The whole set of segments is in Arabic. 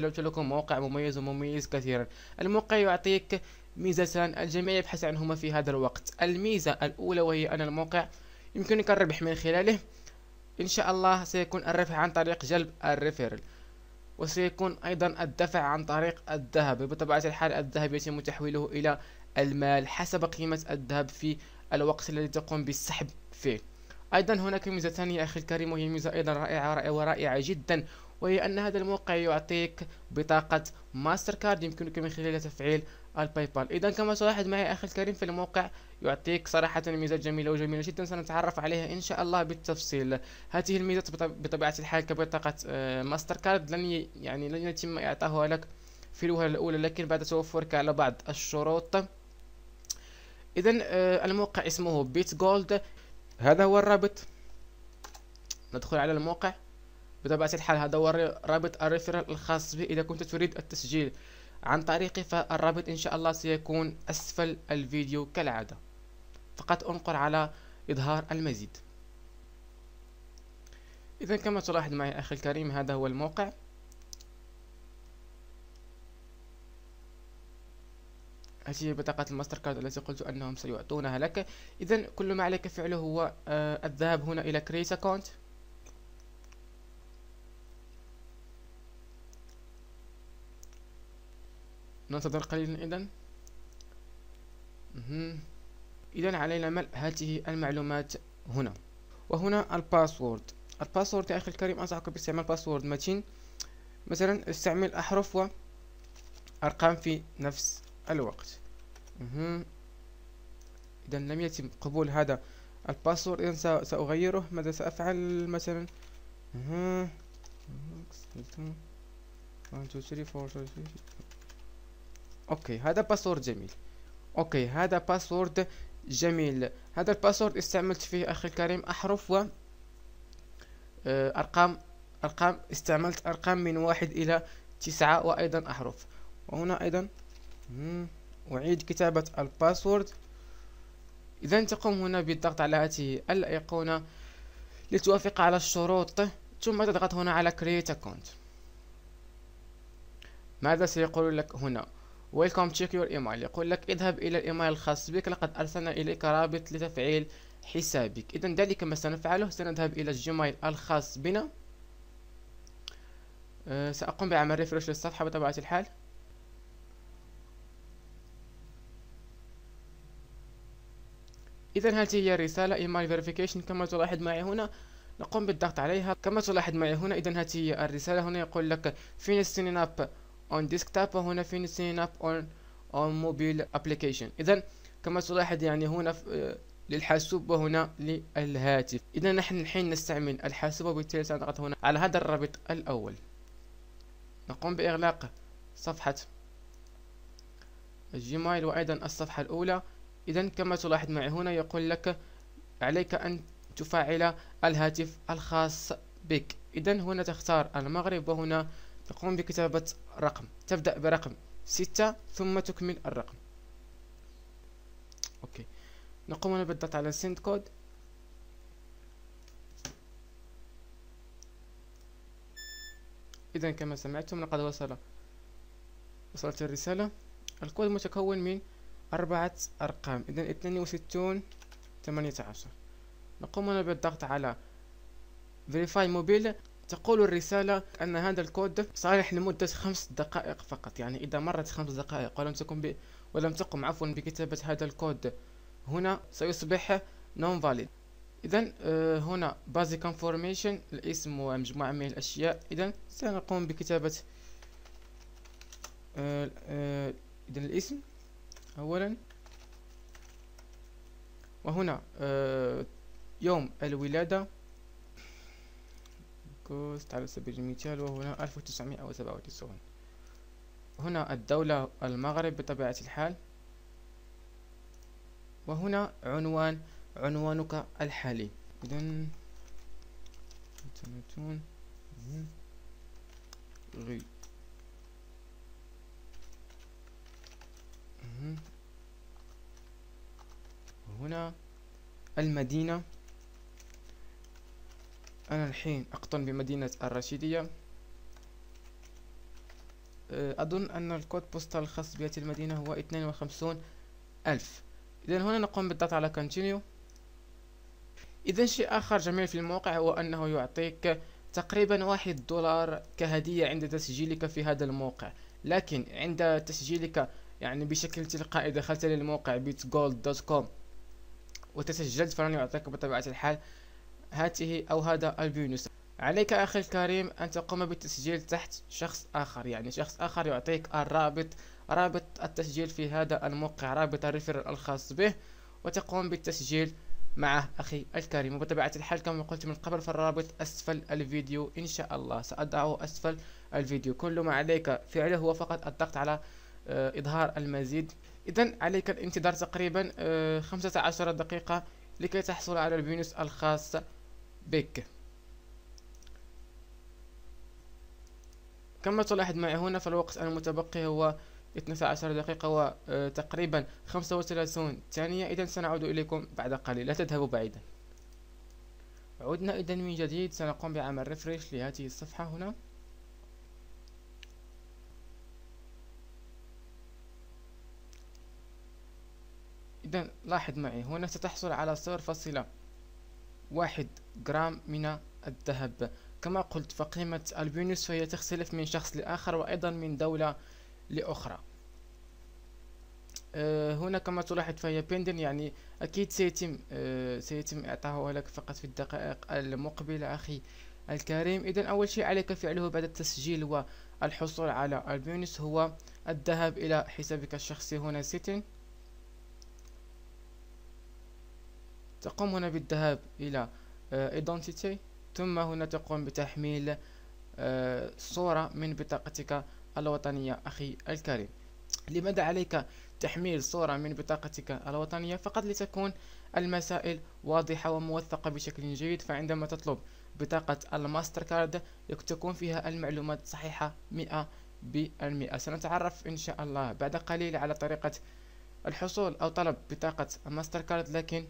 تلوت لكم موقع مميز ومميز كثيرا الموقع يعطيك ميزتان الجميع يبحث عنهما في هذا الوقت الميزة الأولى وهي أن الموقع يمكنك الربح من خلاله إن شاء الله سيكون الربح عن طريق جلب الريفيرل وسيكون أيضا الدفع عن طريق الذهب بطبيعة الحال الذهب يتم تحويله إلى المال حسب قيمة الذهب في الوقت الذي تقوم بالسحب فيه أيضا هناك ميزة ثانية أخي الكريم وهي ميزة أيضا رائعة رائعة, رائعة جدا وهي أن هذا الموقع يعطيك بطاقة ماستر كارد يمكنك من خلالها تفعيل الباي بال إذا كما تلاحظ معي أخي الكريم في الموقع يعطيك صراحة ميزات جميلة وجميلة جدا سنتعرف عليها إن شاء الله بالتفصيل هذه الميزات بطبيعة الحال كبطاقة آه، ماستر كارد لن يعني لن يتم اعطائها لك في الوهلة الأولى لكن بعد توفرك على بعض الشروط إذا آه، الموقع اسمه بيت جولد هذا هو الرابط ندخل على الموقع بطبيعة الحال هذا هو رابط الريفرال الخاص بي إذا كنت تريد التسجيل عن طريقي فالرابط إن شاء الله سيكون أسفل الفيديو كالعادة فقط أنقر على إظهار المزيد إذا كما تلاحظ معي أخي الكريم هذا هو الموقع هذه هي بطاقة الماستر كارد التي قلت أنهم سيعطونها لك إذا كل ما عليك فعله هو آه، الذهاب هنا إلى create account ننتظر قليلا إذا إذا علينا ملء هذه المعلومات هنا وهنا الباسورد الباسورد يا أخي الكريم أنصحك باستعمال باسورد متين مثلا استعمل أحرف وأرقام في نفس الوقت إذا لم يتم قبول هذا الباسورد إذا سأغيره ماذا سأفعل مثلا أها 1 2 3 4 5 6 اوكي هذا باسورد جميل اوكي هذا باسورد جميل هذا الباسورد استعملت فيه اخي الكريم احرف و آه، ارقام ارقام استعملت ارقام من واحد الى تسعة وايضا احرف وهنا ايضا اعيد كتابة الباسورد اذا تقوم هنا بالضغط على هذه الايقونة لتوافق على الشروط ثم تضغط هنا على create account ماذا سيقول لك هنا Welcome check your email يقول لك اذهب إلى الإيميل الخاص بك لقد أرسلنا إليك رابط لتفعيل حسابك إذا ذلك ما سنفعله سنذهب إلى الجيميل الخاص بنا أه، سأقوم بعمل ريفرش للصفحة بطبيعة الحال إذا هذه هي الرسالة ايميل فيريفيكيشن كما تلاحظ معي هنا نقوم بالضغط عليها كما تلاحظ معي هنا إذا هذه هي الرسالة هنا يقول لك فين signing اب اون desktop وهنا في سين اب اون اون موبيل ابلكيشن اذا كما تلاحظ يعني هنا آه، للحاسوب وهنا للهاتف اذا نحن الحين نستعمل الحاسوب وبالتالي سنضغط هنا على هذا الرابط الاول نقوم باغلاق صفحه الجيميل وايضا الصفحه الاولى اذا كما تلاحظ معي هنا يقول لك عليك ان تفعل الهاتف الخاص بك اذا هنا تختار المغرب وهنا تقوم بكتابة رقم تبدأ برقم ستة ثم تكمل الرقم أوكي نقوم هنا بالضغط على سند كود إذا كما سمعتم لقد وصل وصلت الرسالة الكود متكون من أربعة أرقام إذا 62 وستون ثمانية عشر نقوم هنا بالضغط على Verify Mobile تقول الرسالة أن هذا الكود صالح لمدة خمس دقائق فقط يعني إذا مرت خمس دقائق ولم تقم ب... ولم تقم عفوا بكتابة هذا الكود هنا سيصبح نون فاليد إذا هنا بازي كونفورميشن الاسم ومجموعة من الأشياء إذا سنقوم بكتابة آه، آه، إذا الاسم أولا وهنا آه، يوم الولادة كوست على سبيل المثال وهنا ألف وتسعمائة وسبعة وتسعون هنا الدولة المغرب بطبيعة الحال وهنا عنوان عنوانك الحالي إذن غي هنا المدينة أنا الحين أقطن بمدينة الرشيدية آه، أظن أن الكود بوستال الخاص بهذه المدينة هو اثنين وخمسون ألف إذا هنا نقوم بالضغط على كونتينيو إذا شيء آخر جميل في الموقع هو أنه يعطيك تقريبا واحد دولار كهدية عند تسجيلك في هذا الموقع لكن عند تسجيلك يعني بشكل تلقائي دخلت للموقع بيتجولد دوت كوم وتسجلت فلن يعطيك بطبيعة الحال هاته أو هذا البيونس عليك أخي الكريم أن تقوم بالتسجيل تحت شخص آخر يعني شخص آخر يعطيك الرابط رابط التسجيل في هذا الموقع رابط الريفر الخاص به وتقوم بالتسجيل معه أخي الكريم وبطبيعة الحال كما قلت من قبل فالرابط أسفل الفيديو إن شاء الله سأضعه أسفل الفيديو كل ما عليك فعله هو فقط الضغط على آه، إظهار المزيد إذا عليك الانتظار تقريبا 15 آه، دقيقة لكي تحصل على البينوس الخاص بيك كما تلاحظ معي هنا فالوقت المتبقي هو 12 دقيقة وتقريبا آه، 35 ثانية إذا سنعود إليكم بعد قليل لا تذهبوا بعيدا عدنا إذا من جديد سنقوم بعمل ريفريش لهذه الصفحة هنا إذا لاحظ معي هنا ستحصل على 0.1 واحد جرام من الذهب كما قلت فقيمة البينوس فهي تختلف من شخص لآخر وأيضا من دولة لأخرى أه، هنا كما تلاحظ فهي بيندن يعني أكيد سيتم أه، سيتم إعطاه لك فقط في الدقائق المقبلة أخي الكريم إذا أول شيء عليك فعله بعد التسجيل والحصول على البينوس هو الذهاب إلى حسابك الشخصي هنا سيتن تقوم هنا بالذهاب إلى ايدنتيتي آه، ثم هنا تقوم بتحميل آه، صورة من بطاقتك الوطنية أخي الكريم لماذا عليك تحميل صورة من بطاقتك الوطنية فقط لتكون المسائل واضحة وموثقة بشكل جيد فعندما تطلب بطاقة الماستر كارد تكون فيها المعلومات صحيحة مئة بالمئة سنتعرف إن شاء الله بعد قليل على طريقة الحصول أو طلب بطاقة الماستر كارد لكن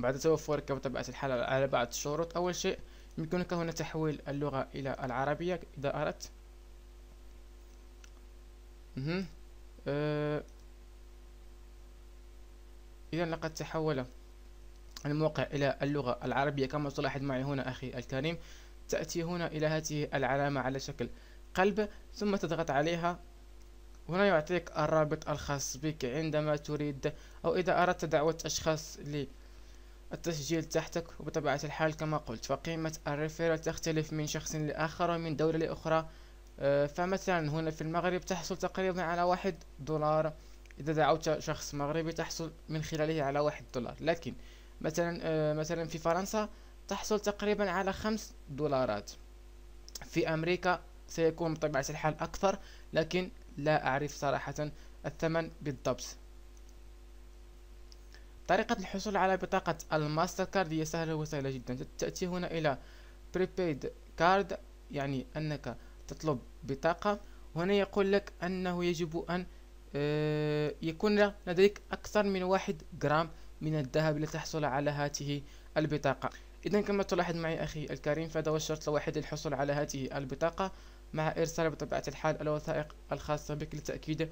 بعد توفر بطبيعة الحالة على بعض الشروط أول شيء يمكنك هنا تحويل اللغة إلى العربية إذا أردت أه إذا لقد تحول الموقع إلى اللغة العربية كما تلاحظ معي هنا أخي الكريم تأتي هنا إلى هذه العلامة على شكل قلب ثم تضغط عليها هنا يعطيك الرابط الخاص بك عندما تريد أو إذا أردت دعوة أشخاص لي التسجيل تحتك وبطبيعة الحال كما قلت فقيمة الريفيرال تختلف من شخص لآخر ومن دولة لأخرى آه، فمثلا هنا في المغرب تحصل تقريبا على واحد دولار إذا دعوت شخص مغربي تحصل من خلاله على واحد دولار لكن مثلا آه، مثلا في فرنسا تحصل تقريبا على خمس دولارات في أمريكا سيكون بطبيعة الحال أكثر لكن لا أعرف صراحة الثمن بالضبط طريقة الحصول على بطاقة الماستر كارد هي سهلة وسهلة جدا تأتي هنا إلى prepaid كارد يعني أنك تطلب بطاقة هنا يقول لك أنه يجب أن آه، يكون لديك أكثر من واحد جرام من الذهب لتحصل على هذه البطاقة إذا كما تلاحظ معي أخي الكريم فهذا هو الشرط الوحيد للحصول على هذه البطاقة مع إرسال بطبيعة الحال الوثائق الخاصة بك لتأكيد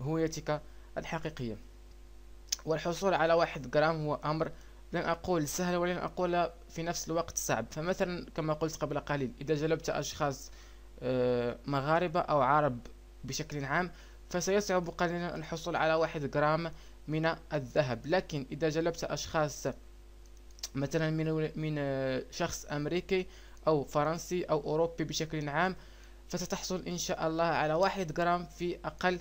هويتك الحقيقية والحصول على واحد جرام هو أمر لن أقول سهل ولن أقول في نفس الوقت صعب فمثلا كما قلت قبل قليل إذا جلبت أشخاص آه، مغاربة أو عرب بشكل عام فسيصعب قليلا الحصول على واحد جرام من الذهب لكن إذا جلبت أشخاص مثلا من, من آه، شخص أمريكي أو فرنسي أو أوروبي بشكل عام فستحصل إن شاء الله على واحد جرام في أقل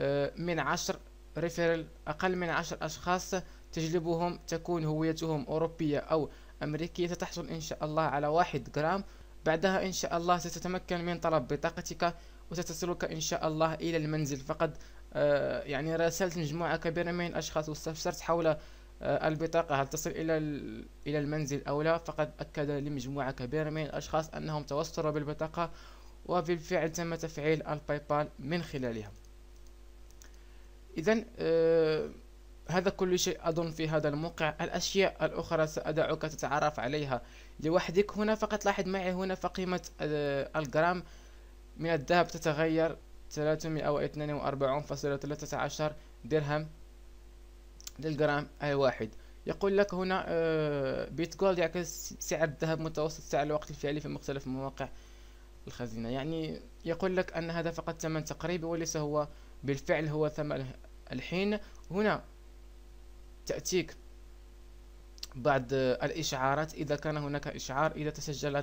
آه، من عشر ريفيرل أقل من عشر أشخاص تجلبهم تكون هويتهم أوروبية أو أمريكية ستحصل إن شاء الله على واحد جرام بعدها إن شاء الله ستتمكن من طلب بطاقتك وستصلك إن شاء الله إلى المنزل فقد آه، يعني راسلت مجموعة كبيرة من الأشخاص واستفسرت حول آه، البطاقة هل تصل إلى إلى المنزل أو لا فقد أكد لمجموعة كبيرة من الأشخاص أنهم توصلوا بالبطاقة وبالفعل تم تفعيل الباي بال من خلالها إذا آه، هذا كل شيء أظن في هذا الموقع الأشياء الأخرى سأدعك تتعرف عليها لوحدك هنا فقط لاحظ معي هنا فقيمة آه، الجرام من الذهب تتغير 342.13 درهم للجرام الواحد يقول لك هنا آه، بيت جولد يعكس سعر الذهب متوسط سعر الوقت الفعلي في مختلف مواقع الخزينة يعني يقول لك أن هذا فقط ثمن تقريبي وليس هو بالفعل هو ثمن الحين هنا تأتيك بعض الإشعارات إذا كان هناك إشعار إذا تسجل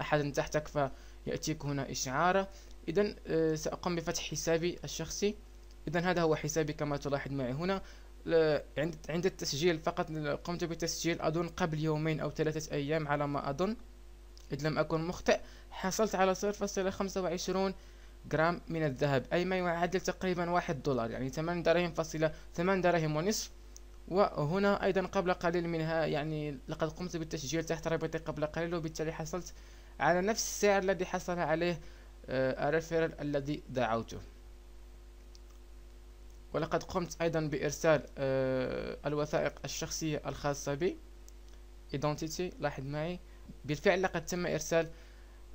أحد تحتك فيأتيك هنا إشعار إذا آه، سأقوم بفتح حسابي الشخصي إذا هذا هو حسابي كما تلاحظ معي هنا عند التسجيل فقط قمت بالتسجيل أظن قبل يومين أو ثلاثة أيام على ما أظن إذ لم أكن مخطئ حصلت على صفر فاصلة خمسة وعشرون جرام من الذهب أي ما يعادل تقريبا واحد دولار يعني ثمان دراهم فاصلة ثمان دراهم ونصف وهنا أيضا قبل قليل منها يعني لقد قمت بالتسجيل تحت رابطي قبل قليل وبالتالي حصلت على نفس السعر الذي حصل عليه آه، الريفيرال الذي دعوته ولقد قمت أيضا بإرسال آه، الوثائق الشخصية الخاصة بي ايدنتيتي لاحظ معي بالفعل لقد تم إرسال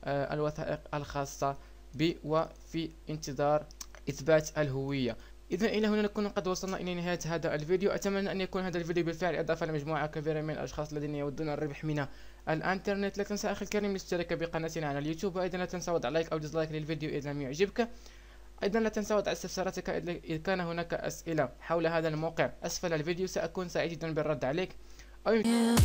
آه، الوثائق الخاصة ب وفي انتظار إثبات الهوية إذا إلى هنا نكون قد وصلنا إلى نهاية هذا الفيديو أتمنى أن يكون هذا الفيديو بالفعل إضافة لمجموعة كبيرة من الأشخاص الذين يودون الربح من الانترنت لا تنسى أخي الكريم الاشتراك بقناتنا على اليوتيوب وأيضا لا تنسى وضع لايك أو ديسلايك للفيديو إذا لم يعجبك أيضا لا تنسى وضع استفساراتك إذا كان هناك أسئلة حول هذا الموقع أسفل الفيديو سأكون سعيد جدا بالرد عليك أو